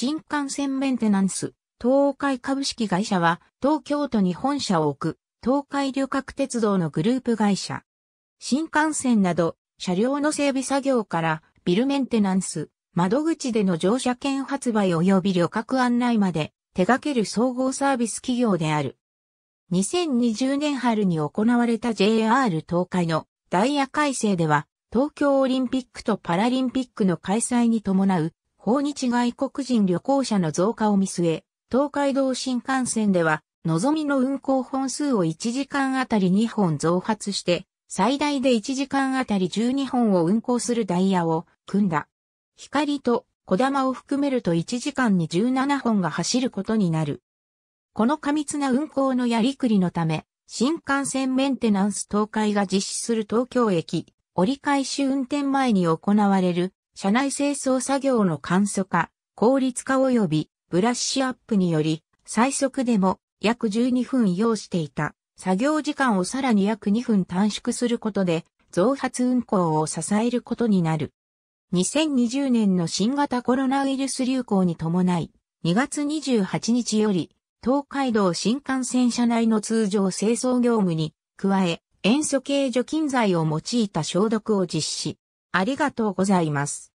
新幹線メンテナンス、東海株式会社は東京都に本社を置く東海旅客鉄道のグループ会社。新幹線など車両の整備作業からビルメンテナンス、窓口での乗車券発売及び旅客案内まで手掛ける総合サービス企業である。2020年春に行われた JR 東海のダイヤ改正では東京オリンピックとパラリンピックの開催に伴う訪日外国人旅行者の増加を見据え、東海道新幹線では、のぞみの運行本数を1時間あたり2本増発して、最大で1時間あたり12本を運行するダイヤを組んだ。光と小玉を含めると1時間に17本が走ることになる。この過密な運行のやりくりのため、新幹線メンテナンス東海が実施する東京駅、折り返し運転前に行われる車内清掃作業の簡素化、効率化及びブラッシュアップにより、最速でも約12分要していた作業時間をさらに約2分短縮することで、増発運行を支えることになる。2020年の新型コロナウイルス流行に伴い、2月28日より、東海道新幹線車内の通常清掃業務に、加え、塩素系除菌剤を用いた消毒を実施。ありがとうございます。